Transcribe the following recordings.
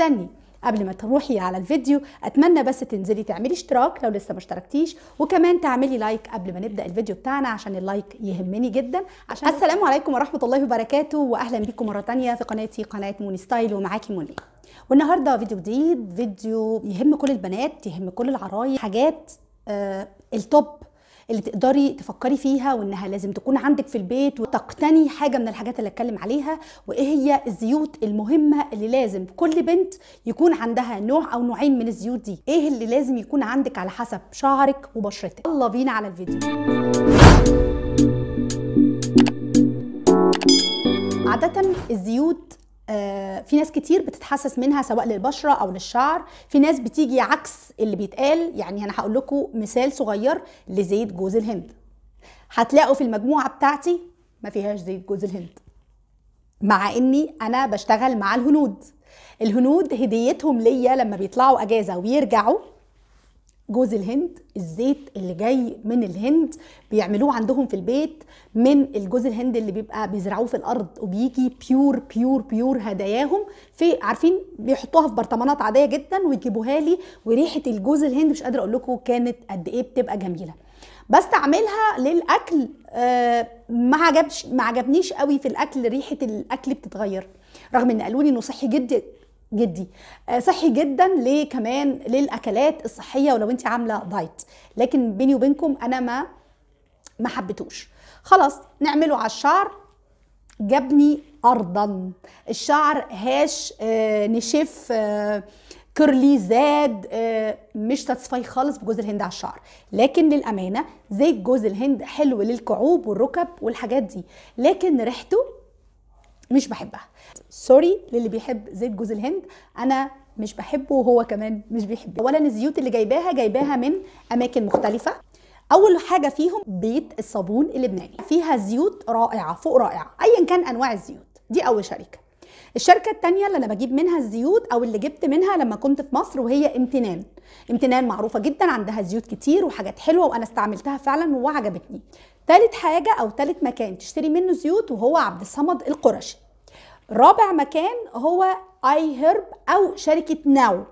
استني قبل ما تروحي على الفيديو اتمنى بس تنزلي تعملي اشتراك لو لسه ما اشتركتيش وكمان تعملي لايك قبل ما نبدا الفيديو بتاعنا عشان اللايك يهمني جدا عشان السلام عليكم ورحمه الله وبركاته واهلا بيكم مره ثانيه في قناتي قناه موني ستايل ومعاكي موني والنهارده فيديو جديد فيديو يهم كل البنات يهم كل العرايس حاجات آه التوب اللي تقدري تفكري فيها وانها لازم تكون عندك في البيت وتقتني حاجه من الحاجات اللي اتكلم عليها وايه هي الزيوت المهمه اللي لازم كل بنت يكون عندها نوع او نوعين من الزيوت دي ايه اللي لازم يكون عندك على حسب شعرك وبشرتك يلا بينا على الفيديو عاده الزيوت آه، في ناس كتير بتتحسس منها سواء للبشره او للشعر في ناس بتيجي عكس اللي بيتقال يعني انا هقول لكم مثال صغير لزيت جوز الهند هتلاقوا في المجموعه بتاعتي ما فيهاش زيت جوز الهند مع اني انا بشتغل مع الهنود الهنود هديتهم ليا لما بيطلعوا اجازه ويرجعوا جوز الهند الزيت اللي جاي من الهند بيعملوه عندهم في البيت من الجوز الهند اللي بيبقى بيزرعوه في الارض وبيجي بيور بيور بيور هداياهم في عارفين بيحطوها في برطمانات عاديه جدا ويجيبوها لي وريحه الجوز الهند مش قادره اقول لكم كانت قد ايه بتبقى جميله بستعملها للاكل آه، ما عجبش ما عجبنيش قوي في الاكل ريحه الاكل بتتغير رغم ان قالوا لي انه صحي جدا جدي آه، صحي جدا ليه كمان للاكلات الصحيه ولو انت عامله دايت لكن بيني وبينكم انا ما ما حبيتوش خلاص نعمله على الشعر جابني ارضا الشعر هاش آه، نشف آه، كيرلي زاد مش تصفي خالص بجوز الهند على الشعر لكن للامانه زيت جوز الهند حلو للكعوب والركب والحاجات دي لكن ريحته مش بحبها سوري للي بيحب زيت جوز الهند انا مش بحبه وهو كمان مش بيحبه اولا الزيوت اللي جايباها جايباها من اماكن مختلفه اول حاجه فيهم بيت الصابون اللبناني فيها زيوت رائعه فوق رائعه ايا كان انواع الزيوت دي اول شركه الشركه الثانيه اللي انا بجيب منها الزيوت او اللي جبت منها لما كنت في مصر وهي امتنان امتنان معروفه جدا عندها زيوت كتير وحاجات حلوه وانا استعملتها فعلا وعجبتني ثالث حاجه او ثالث مكان تشتري منه زيوت وهو عبد الصمد القرشي رابع مكان هو اي هيرب او شركه ناو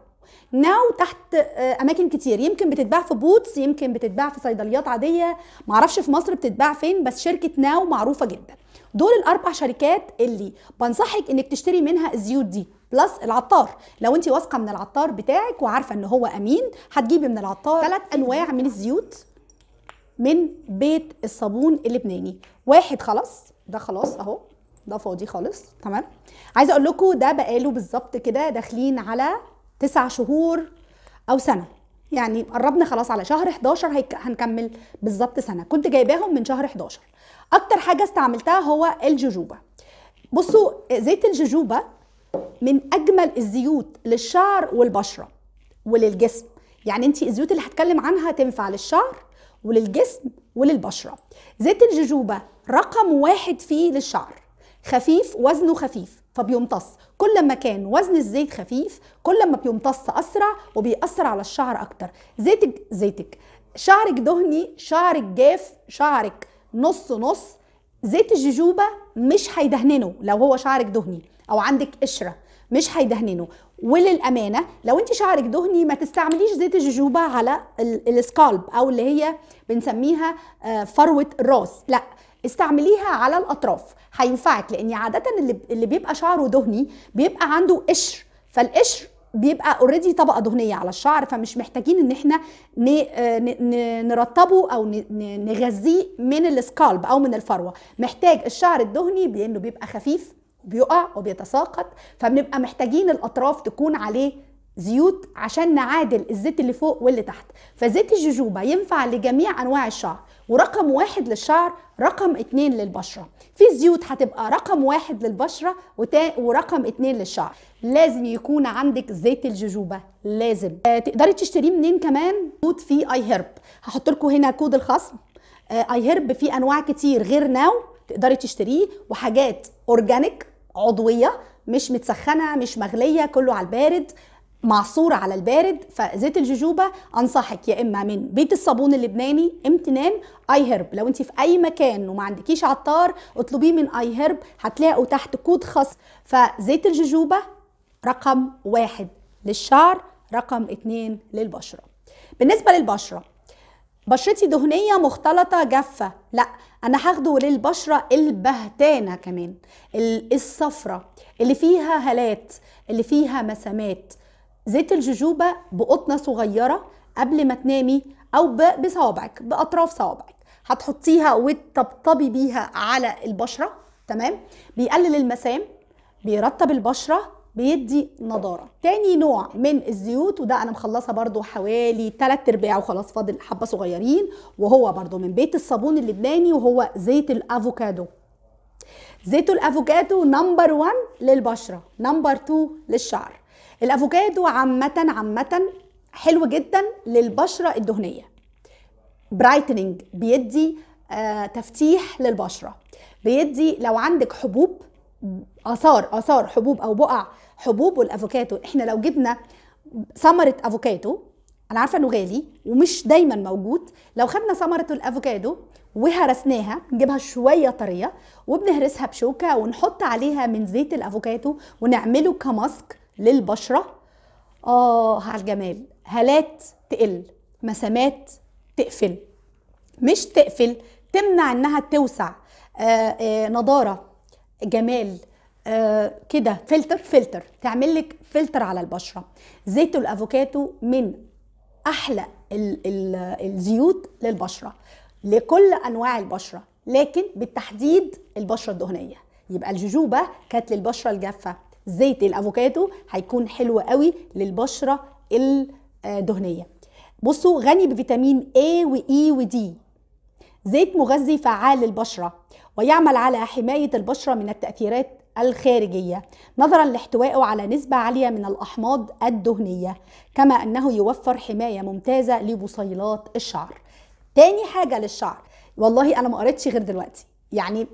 ناو تحت آه، اماكن كتير يمكن بتتباع في بوتس يمكن بتتباع في صيدليات عاديه معرفش في مصر بتتباع فين بس شركه ناو معروفه جدا دول الاربع شركات اللي بنصحك انك تشتري منها الزيوت دي بلس العطار لو انت واثقه من العطار بتاعك وعارفه ان هو امين هتجيبي من العطار ثلاث انواع من الزيوت من بيت الصابون اللبناني واحد خلاص ده خلاص اهو ده فاضي خالص تمام عايزه اقول لكم ده بقاله بالظبط كده داخلين على تسع شهور او سنه يعني قربنا خلاص على شهر 11 هيك هنكمل بالظبط سنه كنت جايباهم من شهر 11 اكتر حاجه استعملتها هو الجوجوبا بصوا زيت الجوجوبا من اجمل الزيوت للشعر والبشره وللجسم يعني انت الزيوت اللي هتكلم عنها تنفع للشعر وللجسم وللبشره زيت الجوجوبا رقم واحد فيه للشعر خفيف وزنه خفيف فبيمتص كل ما كان وزن الزيت خفيف كل ما بيمتص اسرع وبيأثر على الشعر اكتر زيتك زيتك شعرك دهني شعرك جاف شعرك نص نص زيت الجوجوبا مش هيدهننه لو هو شعرك دهني او عندك قشره مش هيدهننه وللامانه لو انت شعرك دهني ما تستعمليش زيت الجوجوبا على السكالب او اللي هي بنسميها آه، فروه الراس لا استعمليها على الاطراف هينفعك لان عاده اللي بيبقى شعره دهني بيبقى عنده قشر فالقشر بيبقى اوريدي طبقه دهنيه على الشعر فمش محتاجين ان احنا آه، نرطبه او نغذيه من السكالب او من الفروه محتاج الشعر الدهني لانه بيبقى خفيف بيقع وبيتساقط فبنبقى محتاجين الاطراف تكون عليه زيوت عشان نعادل الزيت اللي فوق واللي تحت فزيت الجوجوبا ينفع لجميع انواع الشعر ورقم واحد للشعر رقم اتنين للبشرة في زيوت هتبقى رقم واحد للبشرة ورقم اتنين للشعر لازم يكون عندك زيت الجوجوبا لازم آه تقدري تشتريه منين كمان زيوت في اي هيرب هحط لكم هنا كود الخصم آه اي هيرب في انواع كتير غير ناو تقدري تشتريه وحاجات اورجانيك عضويه مش متسخنه مش مغليه كله على البارد معصورة على البارد فزيت الجوجوبا أنصحك يا إما من بيت الصابون اللبناني امتنان اي هرب لو انت في اي مكان وما عندكيش عطار اطلبيه من اي هرب هتلاقوا تحت كود خاص فزيت الجوجوبا رقم واحد للشعر رقم اتنين للبشرة بالنسبة للبشرة بشرتي دهنية مختلطة جافة لا أنا هاخده للبشرة البهتانة كمان الصفرة اللي فيها هالات اللي فيها مسامات زيت الجوجوبا بقطنه صغيره قبل ما تنامي او بصوابعك باطراف صوابعك هتحطيها وتطبطبي بيها على البشره تمام بيقلل المسام بيرطب البشره بيدي نضاره تاني نوع من الزيوت وده انا مخلصه برده حوالي 3 ارباع وخلاص فاضل حبه صغيرين وهو برده من بيت الصابون اللبناني وهو زيت الافوكادو زيت الافوكادو نمبر 1 للبشره نمبر 2 للشعر الافوكادو عامه عامه حلو جدا للبشره الدهنيه برايتنينج بيدي آه تفتيح للبشره بيدي لو عندك حبوب اثار اثار حبوب او بقع حبوب والافوكادو احنا لو جبنا ثمره افوكادو انا عارفه انه غالي ومش دايما موجود لو خدنا ثمره الافوكادو وهرسناها نجيبها شويه طريه وبنهرسها بشوكه ونحط عليها من زيت الافوكادو ونعمله كماسك للبشرة آه على الجمال هالات تقل مسامات تقفل مش تقفل تمنع انها توسع آه آه نضارة جمال آه كده فلتر فلتر تعمل لك فلتر على البشرة زيت الافوكاتو من احلى الـ الـ الزيوت للبشرة لكل انواع البشرة لكن بالتحديد البشرة الدهنية يبقى الججوبة كانت للبشرة الجافة زيت الافوكادو هيكون حلو قوي للبشره الدهنيه بصوا غني بفيتامين A و E و D زيت مغذي فعال للبشرة ويعمل على حماية البشرة من التأثيرات الخارجية نظرا لاحتوائه على نسبة عالية من الأحماض الدهنية كما أنه يوفر حماية ممتازة لبصيلات الشعر تاني حاجة للشعر والله أنا ما قريتش غير دلوقتي يعني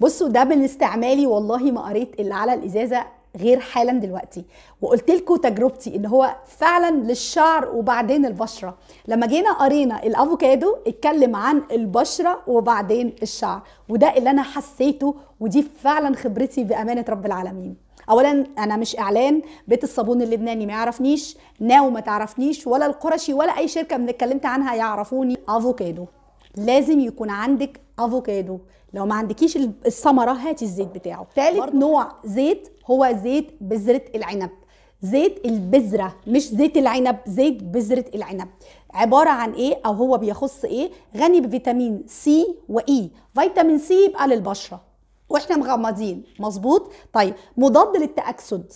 بصوا ده من استعمالي والله ما قريت اللي على الإزازة غير حالا دلوقتي وقلت لكم تجربتي ان هو فعلا للشعر وبعدين البشره لما جينا قرينا الافوكادو اتكلم عن البشره وبعدين الشعر وده اللي انا حسيته ودي فعلا خبرتي بامانه رب العالمين اولا انا مش اعلان بيت الصابون اللبناني ما يعرفنيش ناو ما تعرفنيش ولا القرشي ولا اي شركه من اتكلمت عنها يعرفوني افوكادو لازم يكون عندك افوكادو لو ما عندكيش الثمره هاتي الزيت بتاعه ثالث نوع زيت هو زيت بذره العنب زيت البذرة مش زيت العنب زيت بذرة العنب عبارة عن ايه او هو بيخص ايه غني بفيتامين سي واي e. فيتامين سي يبقى للبشرة واحنا مغمضين مظبوط طيب مضاد للتأكسد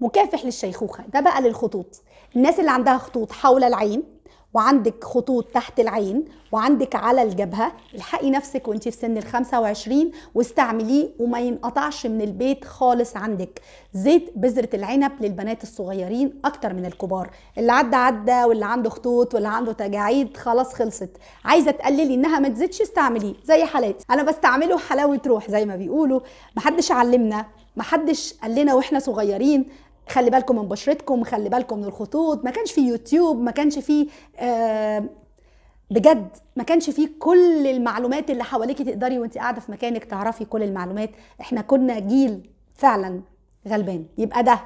مكافح للشيخوخة ده بقى للخطوط الناس اللي عندها خطوط حول العين وعندك خطوط تحت العين وعندك على الجبهه الحقي نفسك وانت في سن ال 25 واستعمليه وما ينقطعش من البيت خالص عندك زيت بذره العنب للبنات الصغيرين اكتر من الكبار اللي عدى عدى واللي عنده خطوط واللي عنده تجاعيد خلاص خلصت عايزه تقللي انها ما تزيدش استعمليه زي حالاتي انا بستعمله حلاوه روح زي ما بيقولوا محدش علمنا محدش قال لنا واحنا صغيرين خلي بالكم من بشرتكم خلي بالكم من الخطوط ما كانش في يوتيوب ما كانش في بجد ما كانش في كل المعلومات اللي حواليكي تقدري وانت قاعده في مكانك تعرفي كل المعلومات احنا كنا جيل فعلا غلبان يبقى ده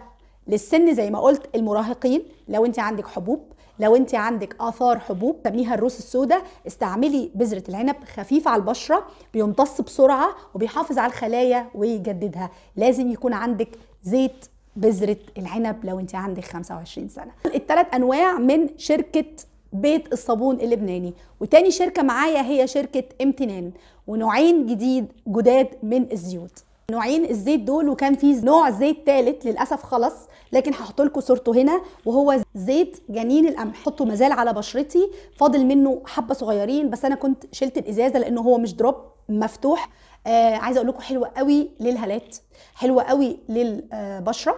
للسن زي ما قلت المراهقين لو انت عندك حبوب لو انت عندك اثار حبوب تبنيها الروس السوداء استعملي بذره العنب خفيف على البشره بيمتص بسرعه وبيحافظ على الخلايا ويجددها لازم يكون عندك زيت بذرة العنب لو انت عندك 25 سنة الثلاث انواع من شركة بيت الصابون اللبناني وتاني شركة معايا هي شركة امتنان ونوعين جديد جداد من الزيوت نوعين الزيت دول وكان في نوع زيت ثالث للاسف خلص لكن هحط لكم صورته هنا وهو زيت جنين القمح حطه مازال على بشرتي فاضل منه حبه صغيرين بس انا كنت شلت الازازه لانه هو مش دروب مفتوح آه عايزه اقول لكم حلوه قوي للهالات حلوه قوي للبشره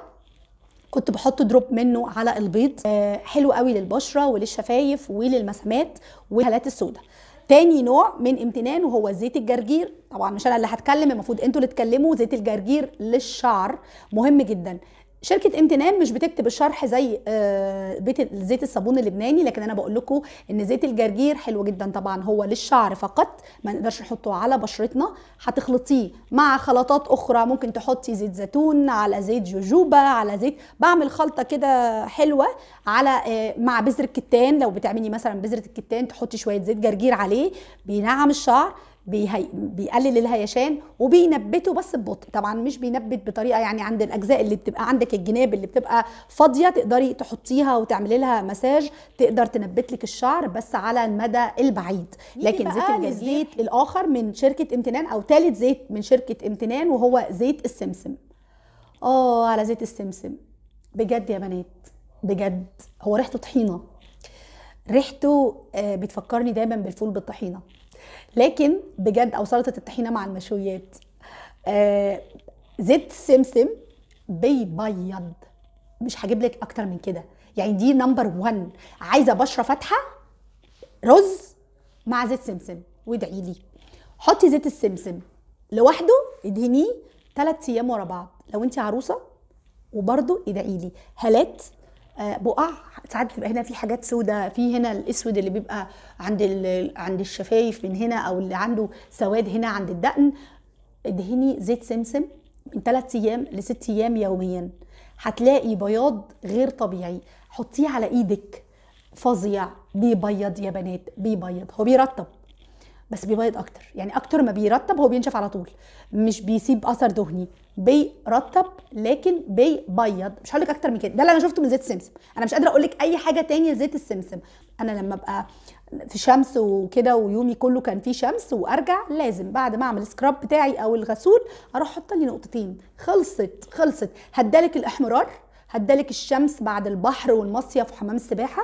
كنت بحط دروب منه على البيض آه حلو قوي للبشره وللشفايف وللمسامات والهالات السوداء تاني نوع من امتنان وهو زيت الجرجير طبعا مش انا اللي هتكلم المفروض انتوا اللي تكلموا زيت الجرجير للشعر مهم جدا شركه امتنان مش بتكتب الشرح زي آه، بيت زيت الصابون اللبناني لكن انا بقول لكم ان زيت الجرجير حلو جدا طبعا هو للشعر فقط ما نقدرش نحطه على بشرتنا هتخلطيه مع خلطات اخرى ممكن تحطي زيت زيتون على زيت جوجوبا على زيت بعمل خلطه كده حلوه على آه، مع بذره كتان لو بتعملي مثلا بذره الكتان تحطي شويه زيت جرجير عليه بينعم الشعر بيهي... بيقلل الهيشان وبينبته بس ببطء طبعا مش بينبت بطريقه يعني عند الاجزاء اللي بتبقى عندك الجناب اللي بتبقى فاضيه تقدري تحطيها وتعملي لها مساج تقدر تنبت لك الشعر بس على المدى البعيد لكن زيت الزيت الاخر من شركه امتنان او ثالث زيت من شركه امتنان وهو زيت السمسم اه على زيت السمسم بجد يا بنات بجد هو ريحته طحينه ريحته آه، بتفكرني دايما بالفول بالطحينه لكن بجد او سلطه الطحينه مع المشويات آه، زيت السمسم بيبيض مش هجيب لك اكتر من كده يعني دي نمبر 1 عايزه بشره فاتحه رز مع زيت سمسم وادعي لي حطي زيت السمسم لوحده ادهنيه 3 ايام ورا بعض لو انت عروسه وبرده ادعي لي هالات آه، بقع ساعات بتبقى هنا في حاجات سوداء في هنا الاسود اللي بيبقى عند عند الشفايف من هنا او اللي عنده سواد هنا عند الدقن ادهني زيت سمسم من ثلاث ايام لست ايام يوميا هتلاقي بياض غير طبيعي حطيه على ايدك فظيع بيبيض يا بنات بيبيض هو بيرطب بس بيبيض اكتر يعني اكتر ما بيرطب هو بينشف على طول مش بيسيب اثر دهني بيرطب لكن بيبيض مش هقول لك اكتر من كده ده اللي انا شفته من زيت السمسم انا مش قادره اقول لك اي حاجه تانية لزيت السمسم انا لما ابقى في شمس وكده ويومي كله كان فيه شمس وارجع لازم بعد ما اعمل سكراب بتاعي او الغسول اروح احط لي نقطتين خلصت خلصت هدالك الاحمرار هدالك الشمس بعد البحر والمصيف وحمام السباحه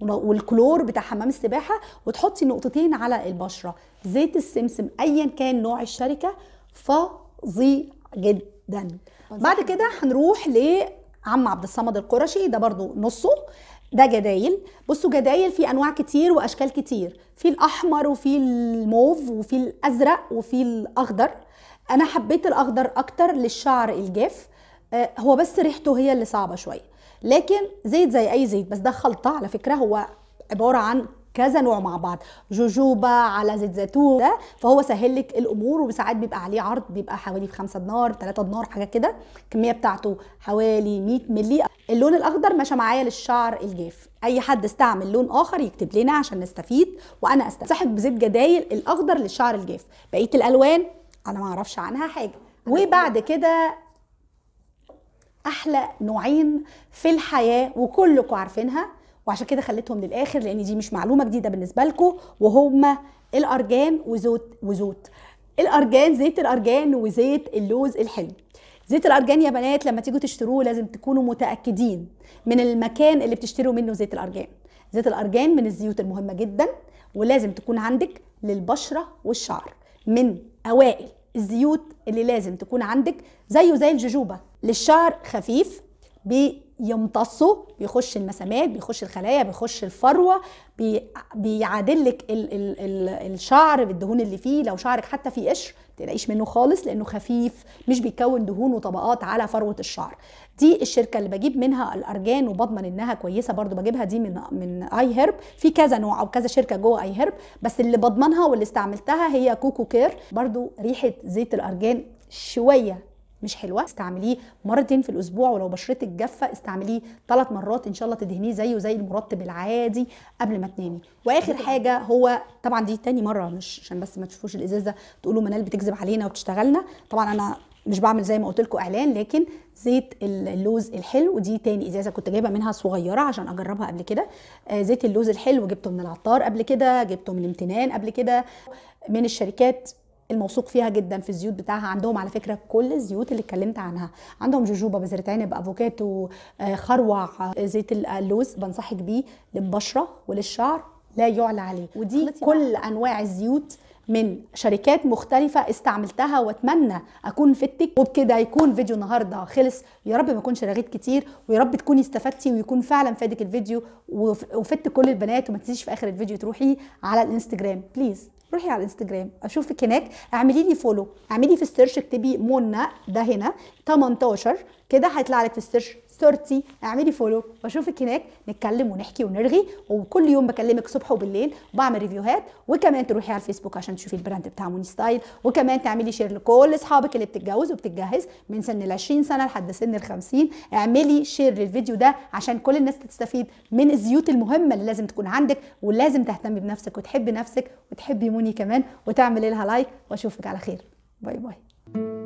والكلور بتاع حمام السباحه وتحطي نقطتين على البشره زيت السمسم ايا كان نوع الشركه فظيع جدا بعد كده هنروح لعم عبد الصمد القرشي ده برضو نصه ده جدايل بصوا جدايل في انواع كتير واشكال كتير في الاحمر وفي الموف وفي الازرق وفي الاخضر انا حبيت الاخضر اكتر للشعر الجاف آه، هو بس ريحته هي اللي صعبه شويه لكن زيت زي اي زيت بس ده خلطه على فكره هو عباره عن كذا نوع مع بعض جوجوبا على زيت زيتون ده فهو سهل لك الامور وساعات بيبقى عليه عرض بيبقى حوالي بخمسة دينار 3 دينار حاجه كده الكميه بتاعته حوالي 100 مللي اللون الاخضر ماشي معايا للشعر الجاف اي حد استعمل لون اخر يكتب لنا عشان نستفيد وانا استنصحك بزيت جدايل الاخضر للشعر الجاف بقيه الالوان انا ما اعرفش عنها حاجه وبعد كده احلى نوعين في الحياه وكلكم عارفينها وعشان كده خليتهم للاخر لان دي مش معلومه جديده بالنسبه لكم وهما الارجان وزوت وزوت الارجان زيت الارجان وزيت اللوز الحلو زيت الارجان يا بنات لما تيجوا تشتروه لازم تكونوا متاكدين من المكان اللي بتشتروا منه زيت الارجان زيت الارجان من الزيوت المهمه جدا ولازم تكون عندك للبشره والشعر من اوائل الزيوت اللي لازم تكون عندك زيه زي الجوجوبا للشعر خفيف بيمتصه بيخش المسامات بيخش الخلايا بيخش الفروه بي بيعادلك ال ال ال الشعر بالدهون اللي فيه لو شعرك حتى فيه قشر تلاقيش منه خالص لانه خفيف مش بيكون دهون وطبقات على فروه الشعر دي الشركه اللي بجيب منها الارجان وبضمن انها كويسه برضو بجيبها دي من من اي هيرب في كذا نوع او كذا شركه جوه اي هيرب بس اللي بضمنها واللي استعملتها هي كوكو كير برضو ريحه زيت الارجان شويه مش حلوه استعمليه مرتين في الاسبوع ولو بشرتك جافه استعمليه ثلاث مرات ان شاء الله تدهنيه زيه زي المرطب العادي قبل ما تنامي واخر حاجه هو طبعا دي تاني مره مش عشان بس ما تشوفوش الازازه تقولوا منال بتكذب علينا وبتشتغلنا طبعا انا مش بعمل زي ما قلت لكم اعلان لكن زيت اللوز الحلو دي تاني ازازه كنت جايبه منها صغيره عشان اجربها قبل كده آه زيت اللوز الحلو جبته من العطار قبل كده جبته من امتنان قبل كده من الشركات الموثوق فيها جدا في الزيوت بتاعها عندهم على فكره كل الزيوت اللي اتكلمت عنها عندهم جوجوبا بذره عنب افوكاتو آه، خروع آه، زيت آه، اللوز بنصحك بيه للبشره وللشعر لا يعلى عليه ودي كل بقى. انواع الزيوت من شركات مختلفة استعملتها واتمنى اكون فتك وبكده يكون فيديو النهارده خلص يا رب ما اكونش رغيت كتير ويا رب تكوني استفدتي ويكون فعلا فادك الفيديو وفت كل البنات وما تنسيش في اخر الفيديو تروحي على الانستجرام بليز روحي على الانستجرام اشوفك هناك اعملي لي فولو اعملي في السيرش اكتبي منى ده هنا 18 كده هيطلع لك في السيرش صورتي اعملي فولو واشوفك هناك نتكلم ونحكي ونرغي وكل يوم بكلمك صبح وبالليل وبعمل ريفيوهات وكمان تروحي على الفيسبوك عشان تشوفي البراند بتاع موني ستايل وكمان تعملي شير لكل اصحابك اللي بتتجوز وبتتجهز من سن ال 20 سنه لحد سن ال 50 اعملي شير للفيديو ده عشان كل الناس تستفيد من الزيوت المهمه اللي لازم تكون عندك ولازم تهتمي بنفسك وتحبي نفسك وتحبي موني كمان وتعملي لها لايك واشوفك على خير باي باي